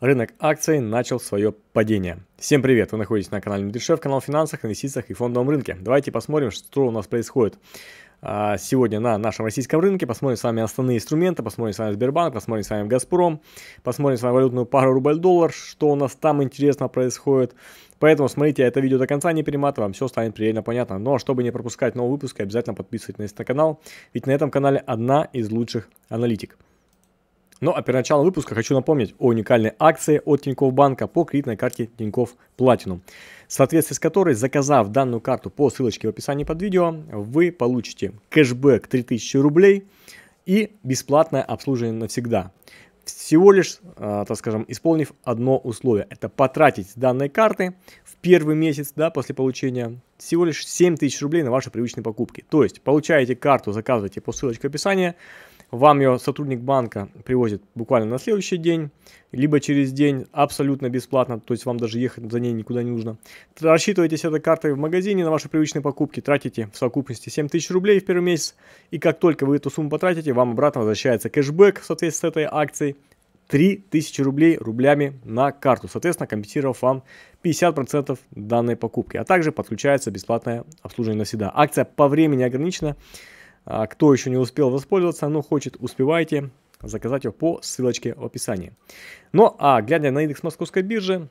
рынок акций начал свое падение. Всем привет! Вы находитесь на канале Медведшев, канал о финансах, инвестициях и фондовом рынке. Давайте посмотрим, что у нас происходит а, сегодня на нашем российском рынке. Посмотрим с вами основные инструменты, посмотрим с вами Сбербанк, посмотрим с вами Газпром, посмотрим с вами валютную пару рубль-доллар, что у нас там интересно происходит. Поэтому смотрите это видео до конца, не перематываем, все станет предельно понятно. Но ну, а чтобы не пропускать новые выпуски, обязательно подписывайтесь на канал, ведь на этом канале одна из лучших аналитик. Ну а перед началом выпуска хочу напомнить о уникальной акции от Тинькофф Банка по кредитной карте Тинькофф Platinum, в соответствии с которой, заказав данную карту по ссылочке в описании под видео, вы получите кэшбэк 3000 рублей и бесплатное обслуживание навсегда. Всего лишь, а, так скажем, исполнив одно условие. Это потратить данные карты в первый месяц да, после получения всего лишь 7000 рублей на ваши привычные покупки. То есть получаете карту, заказываете по ссылочке в описании, вам ее сотрудник банка привозит буквально на следующий день, либо через день абсолютно бесплатно, то есть вам даже ехать за ней никуда не нужно. Рассчитывайте с этой картой в магазине на ваши привычные покупки, тратите в совокупности 7000 рублей в первый месяц, и как только вы эту сумму потратите, вам обратно возвращается кэшбэк в соответствии с этой акцией, 3000 рублей рублями на карту, соответственно, компенсировав вам 50% данной покупки. А также подключается бесплатное обслуживание всегда. Акция по времени ограничена, а кто еще не успел воспользоваться, но ну, хочет, успевайте заказать его по ссылочке в описании. Ну а глядя на индекс московской биржи,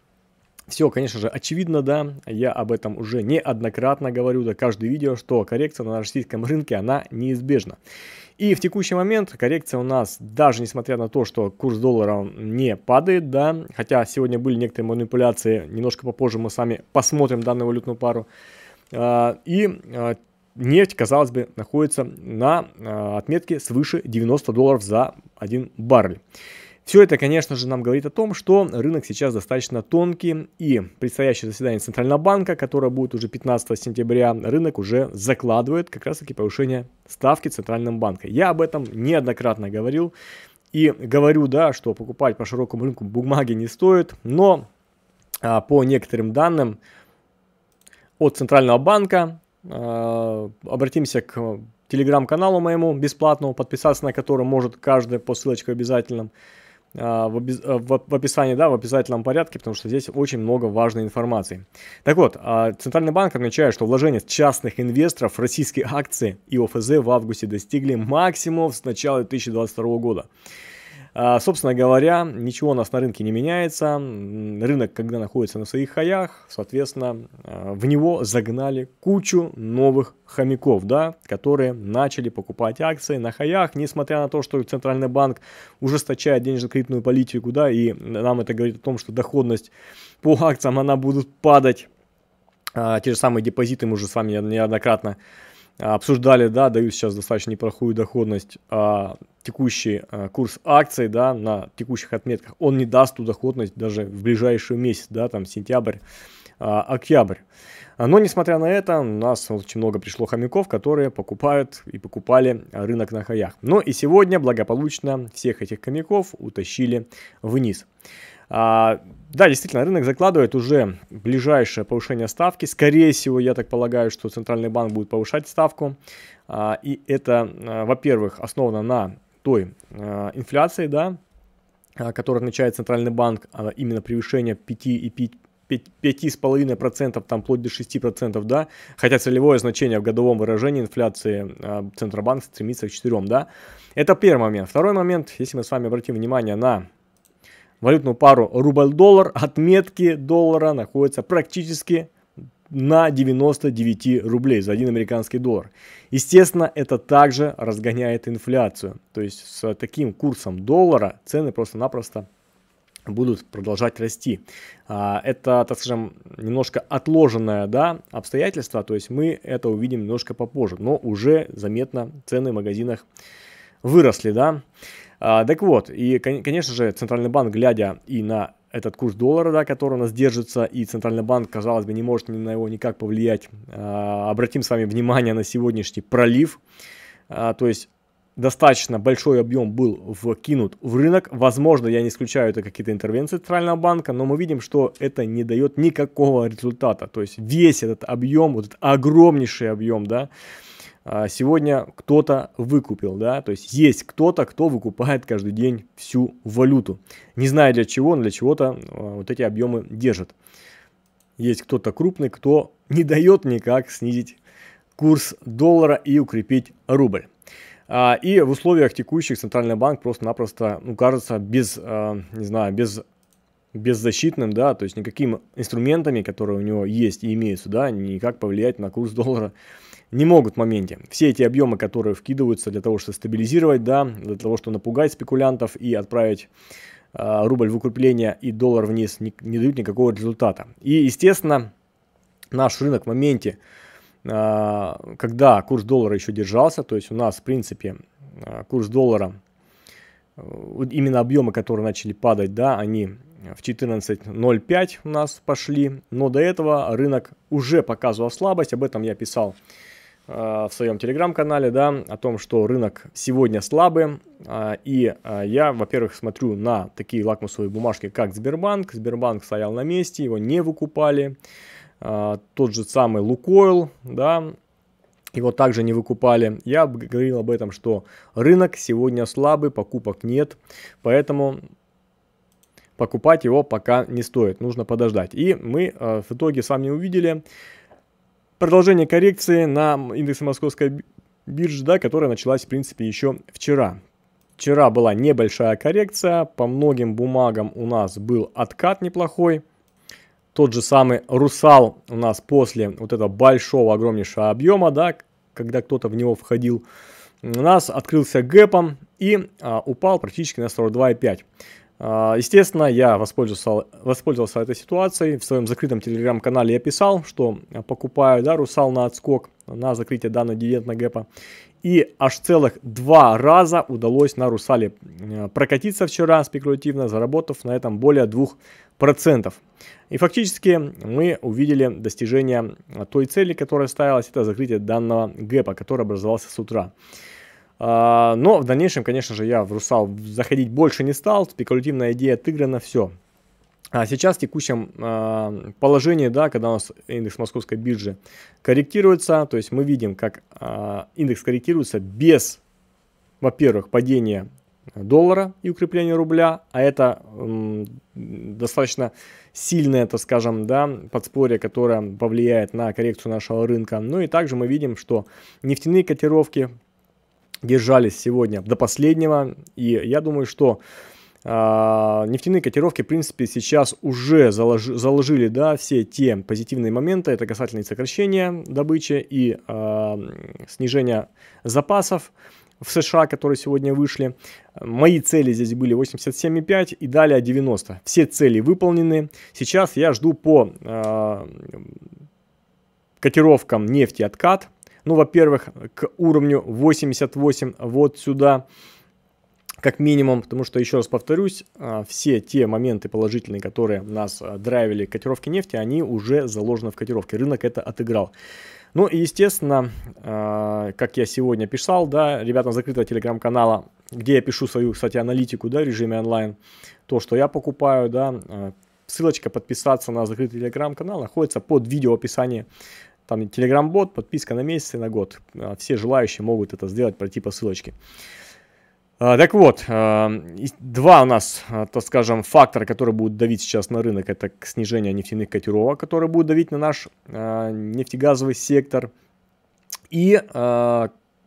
все, конечно же, очевидно, да, я об этом уже неоднократно говорю, да, каждое видео, что коррекция на российском рынке, она неизбежна. И в текущий момент коррекция у нас, даже несмотря на то, что курс доллара не падает, да, хотя сегодня были некоторые манипуляции, немножко попозже мы с вами посмотрим данную валютную пару, а, и а, нефть, казалось бы, находится на а, отметке свыше 90 долларов за один баррель. Все это, конечно же, нам говорит о том, что рынок сейчас достаточно тонкий, и предстоящее заседание Центрального банка, которое будет уже 15 сентября, рынок уже закладывает как раз-таки повышение ставки Центрального банка. Я об этом неоднократно говорил, и говорю, да, что покупать по широкому рынку бумаги не стоит, но а, по некоторым данным от Центрального банка а, обратимся к телеграм-каналу моему бесплатному, подписаться на который может каждый по ссылочке обязательном а, а, в описании, да, в обязательном порядке, потому что здесь очень много важной информации. Так вот, Центральный банк отмечает, что вложения частных инвесторов в российские акции и ОФЗ в августе достигли максимумов с начала 2022 года. А, собственно говоря, ничего у нас на рынке не меняется. Рынок, когда находится на своих хаях, соответственно, а, в него загнали кучу новых хомяков, да, которые начали покупать акции на хаях, несмотря на то, что Центральный банк ужесточает денежно-кредитную политику, да, и нам это говорит о том, что доходность по акциям, она будет падать. А, те же самые депозиты мы уже с вами неоднократно а, обсуждали, да, дают сейчас достаточно неплохую доходность, а текущий а, курс акций, да, на текущих отметках, он не даст ту доходность даже в ближайший месяц, да, там сентябрь, а, октябрь. Но, несмотря на это, у нас очень много пришло хомяков, которые покупают и покупали рынок на хаях. Но и сегодня благополучно всех этих хомяков утащили вниз. Да, действительно, рынок закладывает уже ближайшее повышение ставки. Скорее всего, я так полагаю, что Центральный банк будет повышать ставку. А, и это, а, во-первых, основано на той а, инфляции, да, которая назначает Центральный банк, именно превышение 5 и 5 5,5%, там, вплоть до 6%, да, хотя целевое значение в годовом выражении инфляции Центробанк стремится к 4, да. Это первый момент. Второй момент, если мы с вами обратим внимание на валютную пару рубль-доллар отметки доллара находятся практически на 99 рублей за один американский доллар. Естественно, это также разгоняет инфляцию. То есть с таким курсом доллара цены просто-напросто будут продолжать расти. А, это, так скажем, немножко отложенное да, обстоятельство, то есть мы это увидим немножко попозже, но уже заметно цены в магазинах выросли, да. А, так вот, и, конечно же, Центральный банк, глядя и на этот курс доллара, да, который у нас держится, и Центральный банк, казалось бы, не может ни на него никак повлиять. А, обратим с вами внимание на сегодняшний пролив. А, то есть достаточно большой объем был вкинут в рынок. Возможно, я не исключаю это какие-то интервенции Центрального банка, но мы видим, что это не дает никакого результата. То есть весь этот объем, вот этот огромнейший объем, да, а, сегодня кто-то выкупил, да, то есть есть кто-то, кто выкупает каждый день всю валюту. Не знаю для чего, но для чего-то а, вот эти объемы держат. Есть кто-то крупный, кто не дает никак снизить курс доллара и укрепить рубль. А, и в условиях текущих центральный банк просто-напросто, ну, кажется, без, не знаю, без беззащитным, да, то есть никакими инструментами, которые у него есть и имеются, да, никак повлиять на курс доллара не могут в моменте. Все эти объемы, которые вкидываются для того, чтобы стабилизировать, да, для того, чтобы напугать спекулянтов и отправить э, рубль в укрепление и доллар вниз, не, не дают никакого результата. И, естественно, наш рынок в моменте, э, когда курс доллара еще держался, то есть у нас, в принципе, а, курс доллара, именно объемы, которые начали падать, да, они в 14.05 у нас пошли, но до этого рынок уже показывал слабость, об этом я писал Э, в своем телеграм-канале, да, о том, что рынок сегодня слабый. А, и а, я, во-первых, смотрю на такие лакмусовые бумажки, как Сбербанк. Сбербанк стоял на месте, его не выкупали. А, тот же самый Лукойл, да, его также не выкупали. Я говорил об этом, что рынок сегодня слабый, покупок нет, поэтому покупать его пока не стоит, нужно подождать. И мы э, в итоге с вами увидели, продолжение коррекции на индексе московской биржи, да, которая началась, в принципе, еще вчера. Вчера была небольшая коррекция, по многим бумагам у нас был откат неплохой. Тот же самый «Русал» у нас после вот этого большого, огромнейшего объема, да, когда кто-то в него входил, у нас открылся гэпом и а, упал практически на 42,5. А, естественно, я воспользовался, воспользовался этой ситуацией. В своем закрытом телеграм-канале я писал, что а, покупаю да, русал на отскок на закрытие данного дивидендного гэпа. И аж целых два раза удалось на русале а, прокатиться вчера спекулятивно, заработав на этом более 2%. И фактически мы увидели достижение той цели, которая ставилась, это закрытие данного гэпа, который образовался с утра. А, но в дальнейшем, конечно же, я в Русал заходить больше не стал, спекулятивная идея отыграна, все. А сейчас в текущем э, положении, да, когда у нас индекс московской биржи корректируется, то есть мы видим, как э, индекс корректируется без, во-первых, падения доллара и укрепления рубля, а это э, достаточно сильное, так скажем, да, подспорье, которое повлияет на коррекцию нашего рынка. Ну и также мы видим, что нефтяные котировки держались сегодня до последнего. И я думаю, что а, нефтяные котировки, в принципе, сейчас уже заложи, заложили да, все те позитивные моменты. Это касательно сокращения добычи и а, снижения запасов в США, которые сегодня вышли. Мои цели здесь были 87,5 и далее 90. Все цели выполнены. Сейчас я жду по э, котировкам нефти откат ну, во-первых, к уровню 88 вот сюда как минимум, потому что, еще раз повторюсь, а, все те моменты положительные, которые нас а, драйвили котировки нефти, они уже заложены в котировке. Рынок это отыграл. Ну и, естественно, а, как я сегодня писал, да, ребятам закрытого телеграм-канала, где я пишу свою, кстати, аналитику, да, в режиме онлайн, то, что я покупаю, да, ссылочка подписаться на закрытый телеграм-канал находится под видео описании там телеграм-бот, подписка на месяц и на год. А, все желающие могут это сделать, пройти по ссылочке. А, так вот, а, два у нас, так скажем, фактора, которые будут давить сейчас на рынок, это снижение нефтяных котировок, которые будут давить на наш нефтегазовый сектор. И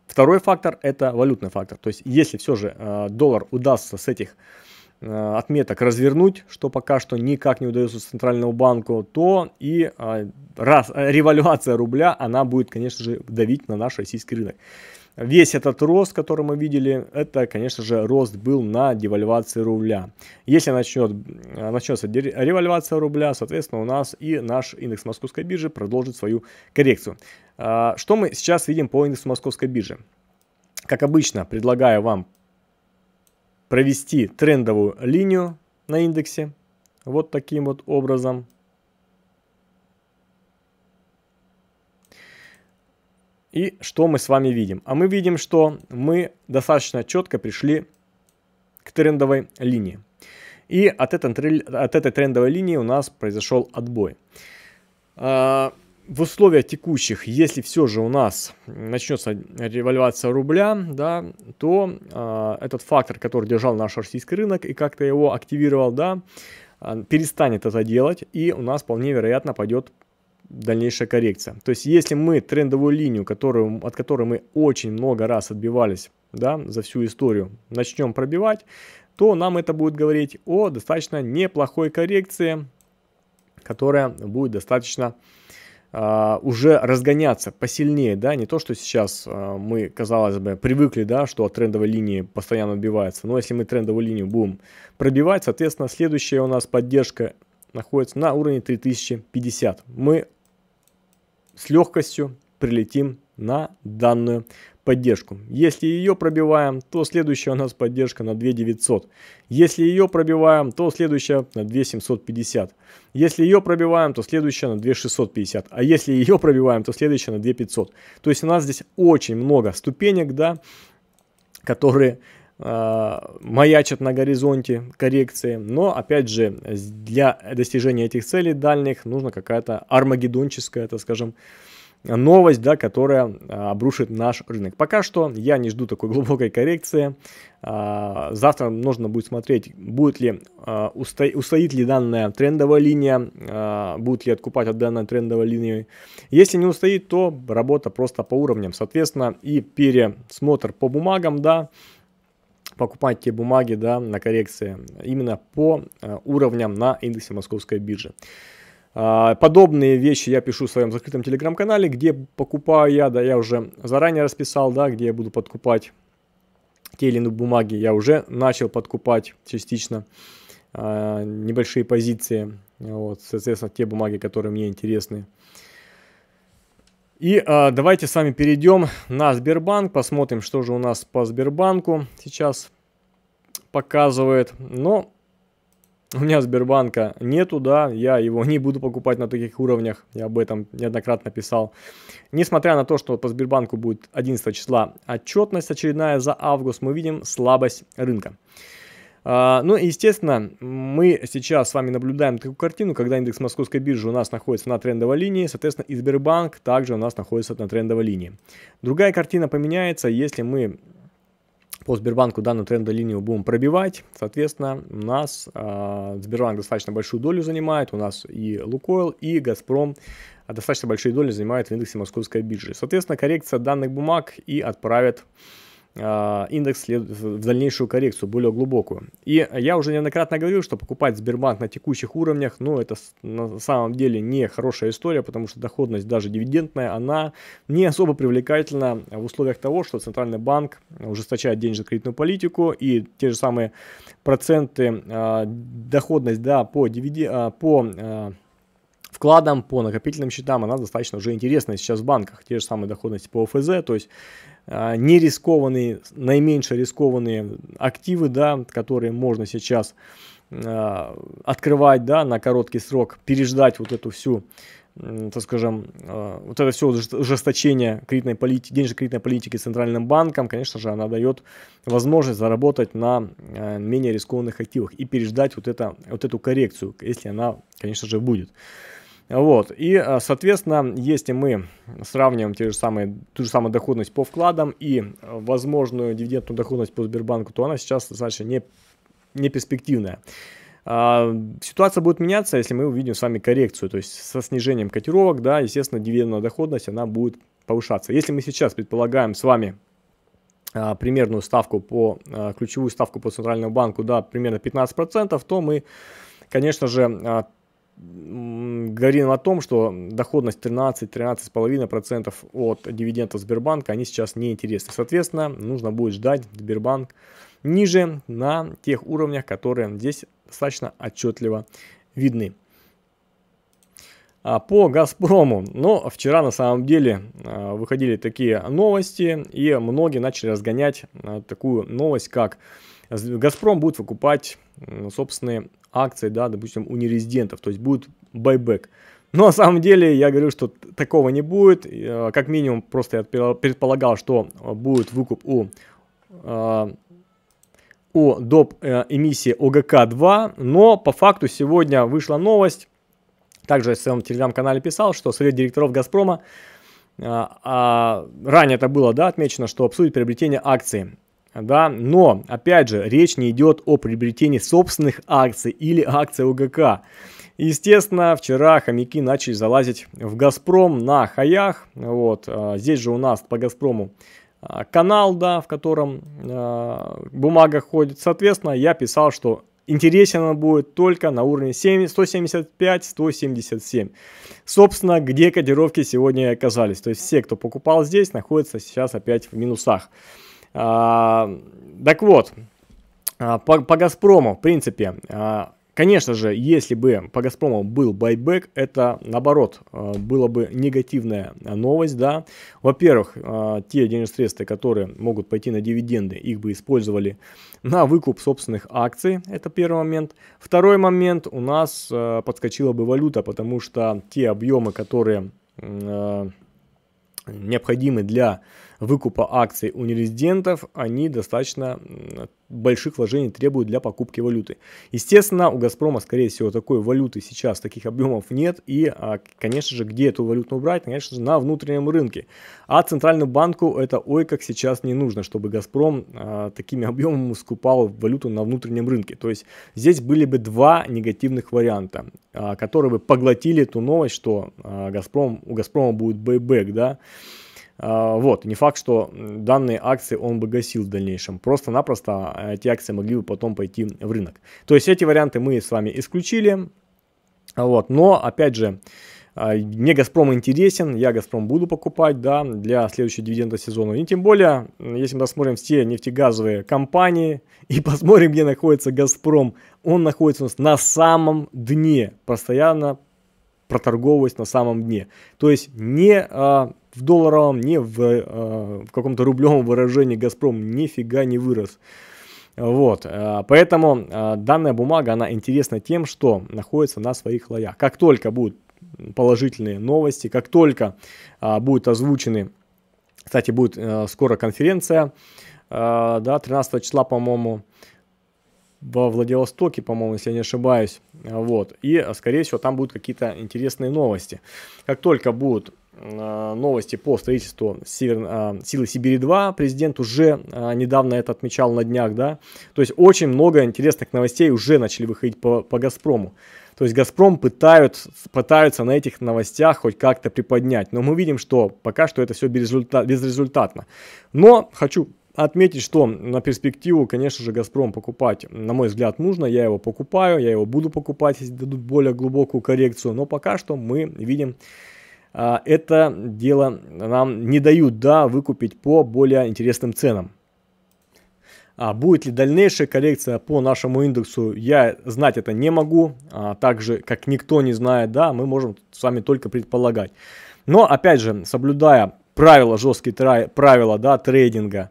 второй фактор – это валютный фактор. То есть, если все же доллар удастся с этих Э, отметок развернуть, что пока что никак не удается Центральному банку, то и а, раз, э, революция рубля, она будет, конечно же, давить на наш российский рынок. Весь этот рост, который мы видели, это, конечно же, рост был на девальвации рубля. Если начнет, э, начнется револьвация рубля, соответственно, у нас и наш индекс московской биржи продолжит свою коррекцию. А, что мы сейчас видим по индексу московской биржи? Как обычно, предлагаю вам провести трендовую линию на индексе вот таким вот образом. И что мы с вами видим? А мы видим, что мы достаточно четко пришли к трендовой линии. И от этой, от этой трендовой линии у нас произошел отбой. А, в условиях текущих, если все же у нас начнется револьвация рубля, да, то э, этот фактор, который держал наш российский рынок и как-то его активировал, да, э, перестанет это делать, и у нас вполне вероятно пойдет дальнейшая коррекция. То есть, если мы трендовую линию, которую, от которой мы очень много раз отбивались да, за всю историю, начнем пробивать, то нам это будет говорить о достаточно неплохой коррекции, которая будет достаточно а, уже разгоняться посильнее, да, не то, что сейчас а, мы, казалось бы, привыкли, да, что от трендовой линии постоянно отбивается, но если мы трендовую линию будем пробивать, соответственно, следующая у нас поддержка находится на уровне 3050. Мы с легкостью прилетим на данную поддержку. Если ее пробиваем, то следующая у нас поддержка на 2900. Если ее пробиваем, то следующая на 2750. Если ее пробиваем, то следующая на 2650. А если ее пробиваем, то следующая на 2500. То есть у нас здесь очень много ступенек, да, которые а, маячат на горизонте коррекции, но опять же для достижения этих целей дальних нужно какая-то армагеддонческая, это скажем, э, новость, да, которая а, обрушит наш рынок. Пока что я не жду такой глубокой коррекции. А, завтра нужно будет смотреть, будет ли, а, устоит ли данная трендовая линия, будет ли откупать от данной трендовой линии. Если не устоит, то работа просто по уровням. Соответственно, и пересмотр по бумагам, да, покупать те бумаги да, на коррекции именно по уровням на индексе московской биржи. А, подобные вещи я пишу в своем закрытом телеграм-канале, где покупаю я, да, я уже заранее расписал, да, где я буду подкупать те или иные бумаги. Я уже начал подкупать частично э, небольшие позиции, вот, соответственно, те бумаги, которые мне интересны. И э, давайте с вами перейдем на Сбербанк, посмотрим, что же у нас по Сбербанку сейчас показывает. Но у меня Сбербанка нету, да, я его не буду покупать на таких уровнях, я об этом неоднократно писал. Несмотря на то, что по Сбербанку будет 11 числа отчетность очередная за август, мы видим слабость рынка. А, ну и, естественно, мы сейчас с вами наблюдаем такую картину, когда индекс московской биржи у нас находится на трендовой линии, соответственно, и Сбербанк также у нас находится на трендовой линии. Другая картина поменяется, если мы по Сбербанку данную трендовую линию будем пробивать. Соответственно, у нас э, Сбербанк достаточно большую долю занимает, у нас и Лукойл, и Газпром достаточно большие доли занимают в индексе Московской биржи. Соответственно, коррекция данных бумаг и отправит Э, индекс в дальнейшую коррекцию, более глубокую. И я уже неоднократно говорил, что покупать Сбербанк на текущих уровнях, ну, это на самом деле не хорошая история, потому что доходность даже дивидендная, она не особо привлекательна в условиях того, что Центральный банк ужесточает денежно-кредитную политику и те же самые проценты, э, доходность, да, по, дивиди, э, по вкладам, по накопительным счетам, она достаточно уже интересная сейчас в банках. Те же самые доходности по ОФЗ, то есть а, не рискованные, наименьше рискованные активы, да, которые можно сейчас а, открывать да, на короткий срок, переждать вот эту всю, так скажем, а, вот это все ужесточение кредитной политики, денежной кредитной политики центральным банком, конечно же, она дает возможность заработать на менее рискованных активах и переждать вот, это, вот эту коррекцию, если она, конечно же, будет. Вот. И, а, соответственно, если мы сравниваем те же самые, ту же самую доходность по вкладам и а, возможную дивидендную доходность по Сбербанку, то она сейчас достаточно не, не перспективная. А, ситуация будет меняться, если мы увидим с вами коррекцию, то есть со снижением котировок, да, естественно, дивидендная доходность, она будет повышаться. Если мы сейчас предполагаем с вами примерную ставку по, ключевую ставку по Центральному банку, да, примерно 15%, то мы, конечно же, говорим о том, что доходность 13-13,5% от дивидендов Сбербанка, они сейчас не интересны. Соответственно, нужно будет ждать Сбербанк ниже на тех уровнях, которые здесь достаточно отчетливо видны. А по Газпрому, но вчера на самом деле а, выходили такие новости, и многие начали разгонять а, такую новость, как Газпром будет выкупать собственные акции, да, допустим, у нерезидентов, то есть будет байбек. Но на самом деле я говорю, что такого не будет. А, как минимум, просто я предполагал, что будет выкуп у, а, у доп. Э, эмиссии ОГК-2, но по факту сегодня вышла новость, также я в своем телеграм-канале писал, что совет директоров «Газпрома» а, а, ранее это было да, отмечено, что обсудит приобретение акций да, но, опять же, речь не идет о приобретении собственных акций или акций ОГК. Естественно, вчера хомяки начали залазить в «Газпром» на хаях. Вот, а, здесь же у нас по «Газпрому» а, канал, да, в котором э, бумага ходит. Соответственно, я писал, что интересен он будет только на уровне 175-177. Собственно, где кодировки сегодня оказались. То есть все, кто покупал здесь, находятся сейчас опять в минусах. А, так вот, а, по, по «Газпрому», в принципе, а, Конечно же, если бы по Газпрому был байбек, это наоборот было бы негативная новость, да. Во-первых, те денежные средства, которые могут пойти на дивиденды, их бы использовали на выкуп собственных акций, это первый момент. Второй момент, у нас подскочила бы валюта, потому что те объемы, которые необходимы для выкупа акций у нерезидентов, они достаточно больших вложений требуют для покупки валюты. Естественно, у «Газпрома», скорее всего, такой валюты сейчас, таких объемов нет. И, а, конечно же, где эту валюту убрать? Конечно же, на внутреннем рынке. А Центральному банку это ой как сейчас не нужно, чтобы «Газпром» а, такими объемами скупал валюту на внутреннем рынке. То есть здесь были бы два негативных варианта, а, которые бы поглотили ту новость, что «Газпром», у «Газпрома» будет бэйбэк, да, а, вот, не факт, что данные акции он бы гасил в дальнейшем. Просто-напросто а, эти акции могли бы потом пойти в рынок. То есть эти варианты мы с вами исключили. А, вот, но опять же, мне «Газпром» интересен, я «Газпром» буду покупать да, для следующего дивиденда сезона. И тем более, если мы рассмотрим все нефтегазовые компании и посмотрим, где находится «Газпром», он находится у нас на самом дне, постоянно проторговываясь на самом дне. То есть не в долларовом, ни в, э, в каком-то рублевом выражении «Газпром» нифига не вырос. Вот, э, поэтому э, данная бумага, она интересна тем, что находится на своих лоях. Как только будут положительные новости, как только э, будут озвучены, кстати, будет скоро конференция, да, 13 числа, по-моему, во Владивостоке, по-моему, если я не ошибаюсь. Вот. И, скорее всего, там будут какие-то интересные новости. Как только будут Э, новости по строительству Север... Э, силы Сибири-2. Президент уже э, недавно это отмечал на днях, да. То есть очень много интересных новостей уже начали выходить по, по Газпрому. То есть Газпром пытают, пытаются на этих новостях хоть как-то приподнять. Но мы видим, что пока что это все безрезультатно. Но хочу отметить, что на перспективу, конечно же, Газпром покупать, на мой взгляд, нужно. Я его покупаю, я его буду покупать, если дадут более глубокую коррекцию. Но пока что мы видим а, это дело нам не дают, да, выкупить по более интересным ценам. А будет ли дальнейшая коррекция по нашему индексу, я знать это не могу. А также, как никто не знает, да, мы можем с вами только предполагать. Но, опять же, соблюдая правила, жесткие правила, да, трейдинга,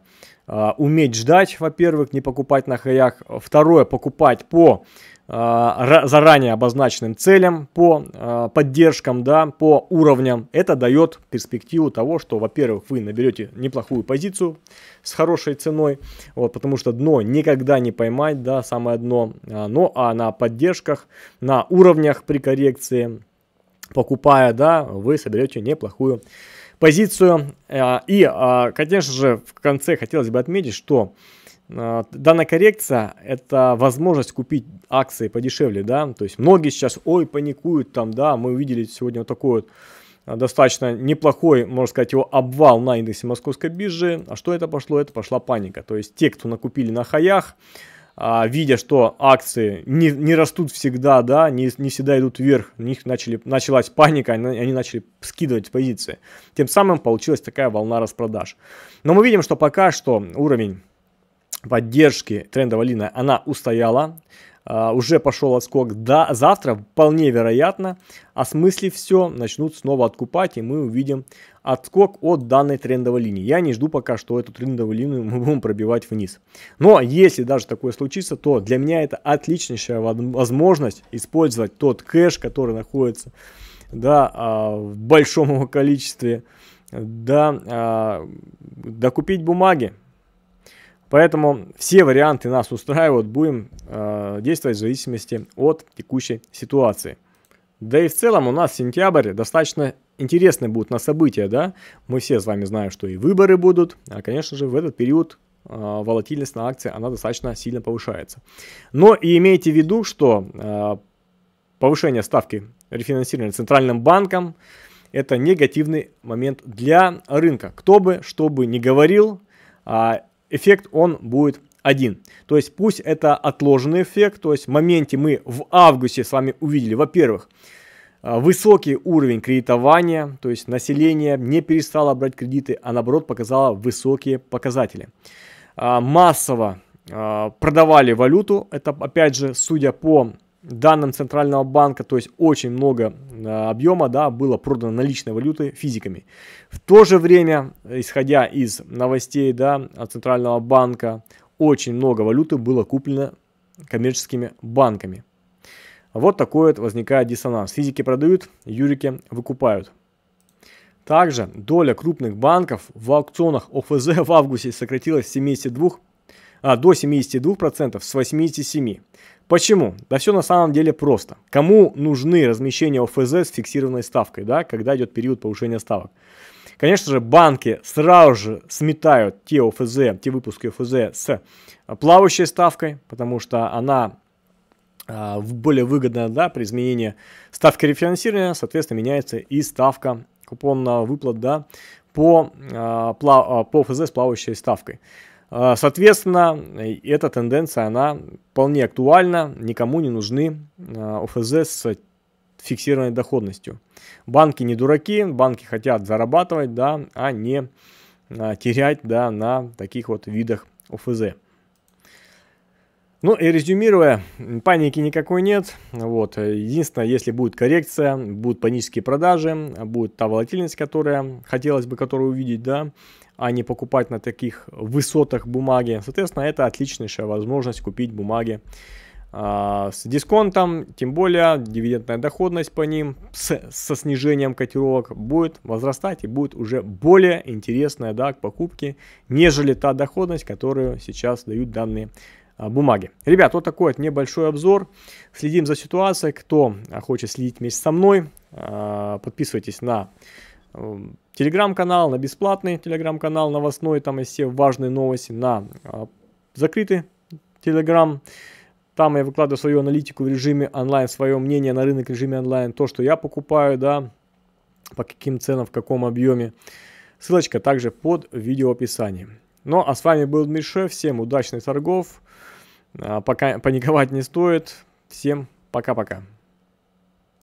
а, уметь ждать, во-первых, не покупать на хаях. Второе, покупать по Э, заранее обозначенным целям по э, поддержкам, да, по уровням. Это дает перспективу того, что, во-первых, вы наберете неплохую позицию с хорошей ценой, вот, потому что дно никогда не поймать, да, самое дно. А, Но ну, а на поддержках, на уровнях при коррекции, покупая, да, вы соберете неплохую позицию. Э, и, конечно же, в конце хотелось бы отметить, что а, данная коррекция – это возможность купить акции подешевле, да, то есть многие сейчас, ой, паникуют там, да, мы увидели сегодня вот такой вот а, достаточно неплохой, можно сказать, его обвал на индексе московской биржи. А что это пошло? Это пошла паника. То есть те, кто накупили на хаях, а, видя, что акции не, не растут всегда, да, не, не всегда идут вверх, у них начали, началась паника, они, они начали скидывать позиции. Тем самым получилась такая волна распродаж. Но мы видим, что пока что уровень поддержки трендовая линия, она устояла, а, уже пошел отскок. Да, завтра вполне вероятно, осмыслив все, начнут снова откупать, и мы увидим отскок от данной трендовой линии. Я не жду пока, что эту трендовую линию мы будем пробивать вниз. Но если даже такое случится, то для меня это отличнейшая возможность использовать тот кэш, который находится да, а, в большом количестве, да, а, докупить бумаги, Поэтому все варианты нас устраивают, будем э, действовать в зависимости от текущей ситуации. Да и в целом у нас сентябрь достаточно интересные будут на события, да? Мы все с вами знаем, что и выборы будут, а, конечно же, в этот период э, волатильность на акции, она достаточно сильно повышается. Но и имейте в виду, что э, повышение ставки рефинансирования центральным банком – это негативный момент для рынка. Кто бы, что бы ни говорил, а эффект он будет один. То есть пусть это отложенный эффект, то есть в моменте мы в августе с вами увидели, во-первых, а, высокий уровень кредитования, то есть население не перестало брать кредиты, а наоборот показало высокие показатели. А, массово а, продавали валюту, это опять же, судя по данным Центрального банка, то есть очень много э, объема да, было продано наличной валюты физиками. В то же время, исходя из новостей да, от Центрального банка, очень много валюты было куплено коммерческими банками. Вот такой вот возникает диссонанс. Физики продают, юрики выкупают. Также доля крупных банков в аукционах ОФЗ в августе сократилась с 72 а, до 72% с 87%. Почему? Да все на самом деле просто. Кому нужны размещения ОФЗ с фиксированной ставкой, да, когда идет период повышения ставок? Конечно же, банки сразу же сметают те ОФЗ, те выпуски ОФЗ с а, плавающей ставкой, потому что она а, более выгодна да, при изменении ставки рефинансирования, соответственно, меняется и ставка купонного выплат да, по, а, по ОФЗ с плавающей ставкой. А, соответственно, эта тенденция, она вполне актуальна, никому не нужны а, ОФЗ с фиксированной доходностью. Банки не дураки, банки хотят зарабатывать, да, а не а, терять да, на таких вот видах ОФЗ. Ну и резюмируя, паники никакой нет. Вот. Единственное, если будет коррекция, будут панические продажи, будет та волатильность, которая хотелось бы которую увидеть, да, а не покупать на таких высотах бумаги. Соответственно, это отличнейшая возможность купить бумаги а, с дисконтом, тем более дивидендная доходность по ним с, со снижением котировок будет возрастать и будет уже более интересная да, к покупке, нежели та доходность, которую сейчас дают данные а, бумаги. Ребят, вот такой вот небольшой обзор. Следим за ситуацией. Кто хочет следить вместе со мной, а, подписывайтесь на Эм, телеграм-канал, на бесплатный телеграм-канал новостной, там и все важные новости, на а, закрытый телеграм. Там я выкладываю свою аналитику в режиме онлайн, свое мнение на рынок в режиме онлайн, то, что я покупаю, да, по каким ценам, в каком объеме. Ссылочка также под видео описании. Ну, а с вами был Дмитрий Всем удачных торгов. А, пока паниковать не стоит. Всем пока-пока.